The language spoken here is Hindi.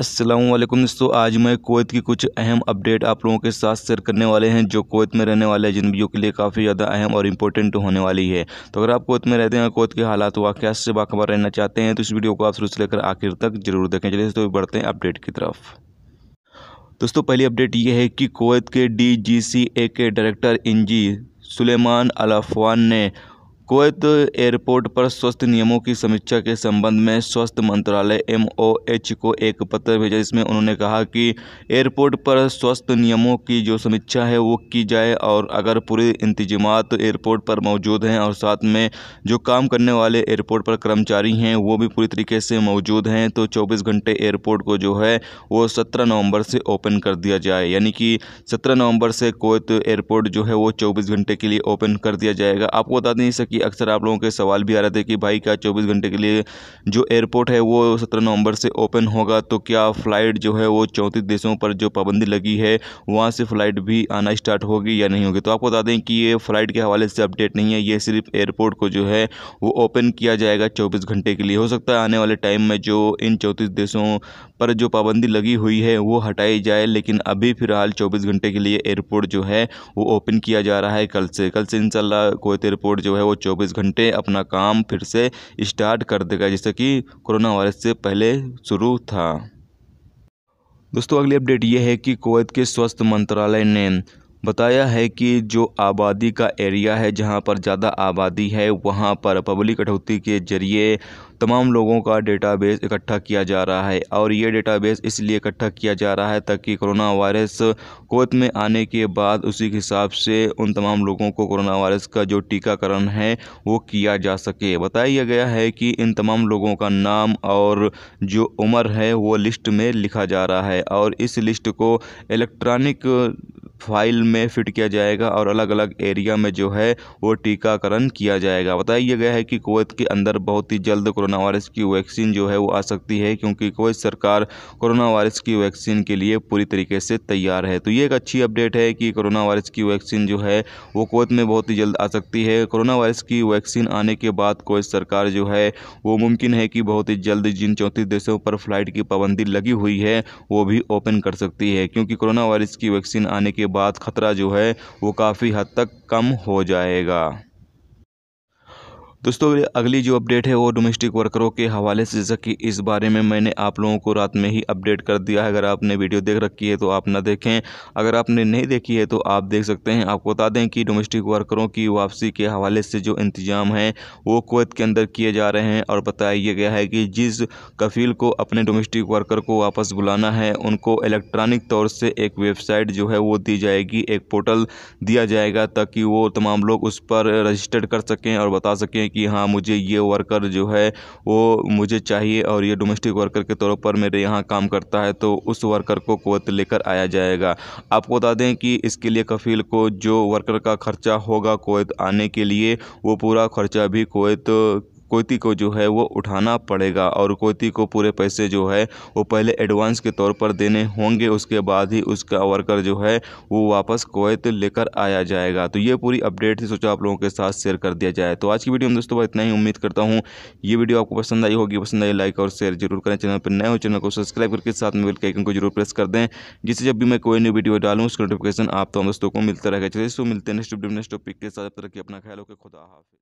असलम दोस्तों आज मैं कोयत की कुछ अहम अपडेट आप लोगों के साथ शेयर करने वाले हैं जो कोयत में रहने वाले अजनबियों के लिए काफ़ी ज़्यादा अहम और इम्पोर्टेंट होने वाली है तो अगर आप कोयत में रहते हैं कोयत के हालात वाक़ से बाखबर रहना चाहते हैं तो इस वीडियो को आप शुरू से लेकर आखिर तक जरूर देखें चलिए तो बढ़ते हैं अपडेट की तरफ दोस्तों पहली अपडेट ये है कि कोयत के डी के डायरेक्टर इंजी सुलेमान अलाफवान ने कुवैत एयरपोर्ट पर स्वास्थ्य नियमों की समीक्षा के संबंध में स्वास्थ्य मंत्रालय एम को एक पत्र भेजा जिसमें उन्होंने कहा कि एयरपोर्ट पर स्वास्थ्य नियमों की जो समीक्षा है वो की जाए और अगर पूरे इंतजामात एयरपोर्ट पर मौजूद हैं और साथ में जो काम करने वाले एयरपोर्ट पर कर्मचारी हैं वो भी पूरी तरीके से मौजूद हैं तो चौबीस घंटे एयरपोर्ट को जो है वो सत्रह नवम्बर से ओपन कर दिया जाए यानी कि सत्रह नवम्बर से कोवैत एयरपोर्ट जो है वो चौबीस घंटे के लिए ओपन कर दिया जाएगा आपको बता नहीं सकी कि अक्सर आप लोगों के सवाल भी आ रहे थे कि भाई क्या 24 घंटे के लिए जो एयरपोर्ट है वो 17 नवंबर से ओपन होगा तो क्या फ़्लाइट जो है वो चौंतीस देशों पर जो पाबंदी लगी है वहाँ से फ़्लाइट भी आना स्टार्ट होगी या नहीं होगी तो आपको बता दें कि ये फ़्लाइट के हवाले से अपडेट नहीं है ये सिर्फ एयरपोर्ट को जो है वो ओपन किया जाएगा चौबीस घंटे के लिए हो सकता है आने वाले टाइम में जो इन चौंतीस देशों पर जो पाबंदी लगी हुई है वो हटाई जाए लेकिन अभी फ़िलहाल 24 घंटे के लिए एयरपोर्ट जो है वो ओपन किया जा रहा है कल से कल से इंशाल्लाह कोयत तो एयरपोर्ट जो है वो चौबीस घंटे अपना काम फिर से स्टार्ट कर देगा जैसे कि कोरोना वायरस से पहले शुरू था दोस्तों अगली अपडेट ये है कि कोवैत के स्वास्थ्य मंत्रालय ने बताया है कि जो आबादी का एरिया है जहाँ पर ज़्यादा आबादी है वहाँ पर पब्लिक कटौती के ज़रिए तमाम लोगों का डेटाबेस इकट्ठा किया जा रहा है और ये डेटाबेस इसलिए इकट्ठा किया जा रहा है ताकि कोरोना वायरस कोत में आने के बाद उसी के हिसाब से उन तमाम लोगों को कोरोना वायरस का जो टीकाकरण है वो किया जा सके बताया गया है कि इन तमाम लोगों का नाम और जो उम्र है वो लिस्ट में लिखा जा रहा है और इस लिस्ट को इलेक्ट्रॉनिक फाइल में फिट किया जाएगा और अलग अलग एरिया में जो है वो टीकाकरण किया जाएगा बताया गया है कि कुवैत के अंदर बहुत ही जल्द कोरोना वायरस की वैक्सीन जो है वो आ सकती है क्योंकि कुवैत सरकार कोरोना वायरस की वैक्सीन के लिए पूरी तरीके से तैयार है तो ये एक अच्छी अपडेट है कि कोरोना वायरस की वैक्सीन जो है वो कुवैत में बहुत ही जल्द आ सकती है कोरोना वायरस की वैक्सीन आने के बाद कुवैत सरकार जो है वो मुमकिन है कि बहुत ही जल्द जिन चौंतीस देशों पर फ्लाइट की पाबंदी लगी हुई है वो भी ओपन कर सकती है क्योंकि कोरोना वायरस की वैक्सीन आने के बाद खतरा जो है वो काफ़ी हद तक कम हो जाएगा दोस्तों अगली जो अपडेट है वो डोमेस्टिक वर्करों के हवाले से जैसा कि इस बारे में मैंने आप लोगों को रात में ही अपडेट कर दिया है अगर आपने वीडियो देख रखी है तो आप ना देखें अगर आपने नहीं देखी है तो आप देख सकते हैं आपको बता दें कि डोमेस्टिक वर्करों की वापसी के हवाले से जो इंतजाम हैं वो कोत के अंदर किए जा रहे हैं और बताया गया है कि जिस कफील को अपने डोमेस्टिक वर्कर को वापस बुलाना है उनको इलेक्ट्रॉनिक तौर से एक वेबसाइट जो है वो दी जाएगी एक पोर्टल दिया जाएगा ताकि वो तमाम लोग उस पर रजिस्टर्ड कर सकें और बता सकें हैं कि हाँ मुझे ये वर्कर जो है वो मुझे चाहिए और ये डोमेस्टिक वर्कर के तौर पर मेरे यहाँ काम करता है तो उस वर्कर को कोत लेकर आया जाएगा आपको बता दें कि इसके लिए कफील को जो वर्कर का खर्चा होगा कोत आने के लिए वो पूरा खर्चा भी कोत कोती को जो है वो उठाना पड़ेगा और कोती को पूरे पैसे जो है वो पहले एडवांस के तौर पर देने होंगे उसके बाद ही उसका वर्कर जो है वो वापस कोवैत लेकर आया जाएगा तो ये पूरी अपडेट थी सोचा आप लोगों के साथ शेयर कर दिया जाए तो आज की वीडियो में दोस्तों इतना ही उम्मीद करता हूँ ये वीडियो आपको पसंद आई होगी पसंद आई लाइक और शेयर जरूर करें चैनल पर नए हो चैनल को सब्सक्राइब करके साथ में बिल्कुल आइकन को जरूर प्रेस कर दें जिससे जब भी मैं कोई न्यू वीडियो डालूँ उसका नोटिफिकेशन आप तो दोस्तों को मिलता रहेगा चलिए सो मिलते हैं नेक्स्ट वीडियो नेक्स्ट टॉपिक के साथ अब तक अपना ख्याल होकर खुदा हाफिज़